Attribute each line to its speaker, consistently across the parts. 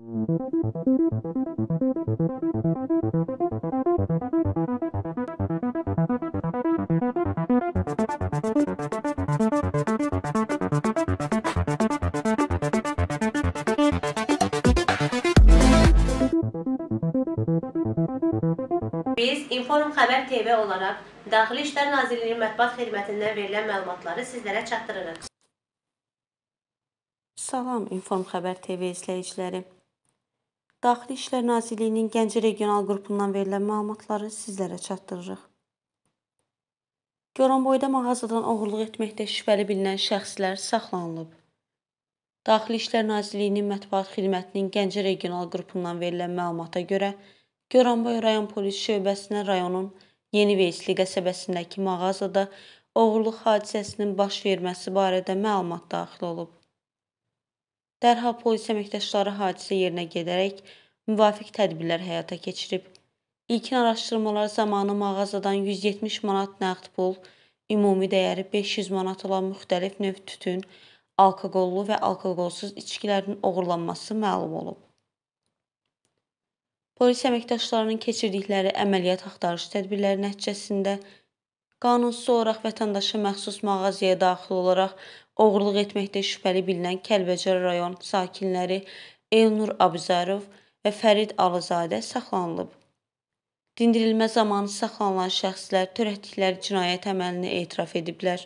Speaker 1: Biz İnforum Xəbər TV olaraq Daxili İşlər Nazirliyinin mətbuat xidmətindən verilən məlumatları sizlərə çatdırırıq. Salam İnform Xəbər TV izləyiciləri. Daxili İşlər Nazirliyinin Gəncə Regional Qrupundan verilən məlumatları sizlərə çatdırırıq. Goranboyda mağazadan oğurluq etməkdə şübhəli bilinən şəxslər saxlanılıb. Daxili İşlər Nazirliyinin mətbuat xidmətinin Gəncə Regional Qrupundan verilən məlumata görə Goranboy rayon polis şöbəsinə rayonun Yeni Veysli qəsəbəsindəki mağazada oğurluq hadisəsinin baş verməsi barədə məlumat daxil olub. Dərhal polis əməkdaşları hadisə yerinə gedərək müvafiq tədbirlər həyata keçirib. İlkin araşdırmalar zamanı mağazadan 170 manat nağd pul, ümumi dəyəri 500 manat olan müxtəlif növ tütün, alkoqollu və alkoqolsuz içkilərin oğurlanması məlum olub. Polis əməkdaşlarının keçirdikləri əməliyyat axtarış tədbirləri nəticəsində qanunsuz olaraq vətəndaşa məxsus mağazaya daxil olaraq oğurluq etməkdə şübhəli bilinən Kəlbəcər rayon sakinləri Elnur Abzarov və Fərid Alızadə saxlanılıb. Dindirilmə zamanı saxlanılan şəxslər törətdikləri cinayət əməlini etiraf ediblər.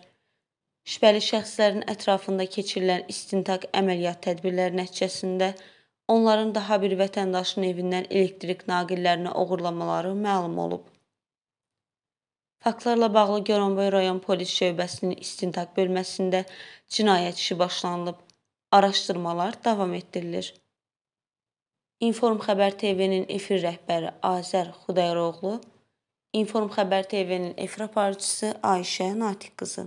Speaker 1: Şübhəli şəxslərin ətrafında keçirilən istintaq əməliyyat tədbirləri nəticəsində onların daha bir vətəndaşın evindən elektrik naqillərini oğurlamaları məlum olub. Faktlarla bağlı Goranboy rayon polis şöbəsinin istintaq bölməsində cinayət işi başlanılıb. Araşdırmalar davam etdirilir. İnform Xəbər TV-nin efir rəhbəri Azər Xudayroğlu, İnform Xəbər TV-nin efir aparıcısı Ayşə Natiq qızı.